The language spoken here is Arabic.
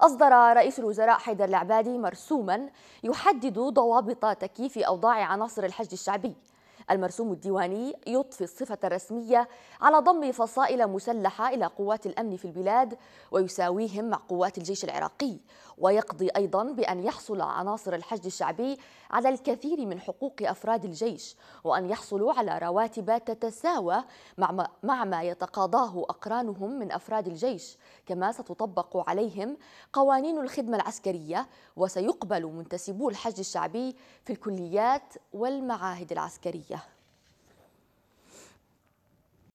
أصدر رئيس الوزراء حيدر العبادي مرسوما يحدد ضوابط تكييف أوضاع عناصر الحشد الشعبي المرسوم الديواني يضفي الصفة الرسمية على ضم فصائل مسلحة إلى قوات الأمن في البلاد ويساويهم مع قوات الجيش العراقي ويقضي أيضا بأن يحصل عناصر الحشد الشعبي على الكثير من حقوق أفراد الجيش وأن يحصلوا على رواتب تتساوى مع ما, مع ما يتقاضاه أقرانهم من أفراد الجيش كما ستطبق عليهم قوانين الخدمة العسكرية وسيقبل منتسبو الحشد الشعبي في الكليات والمعاهد العسكرية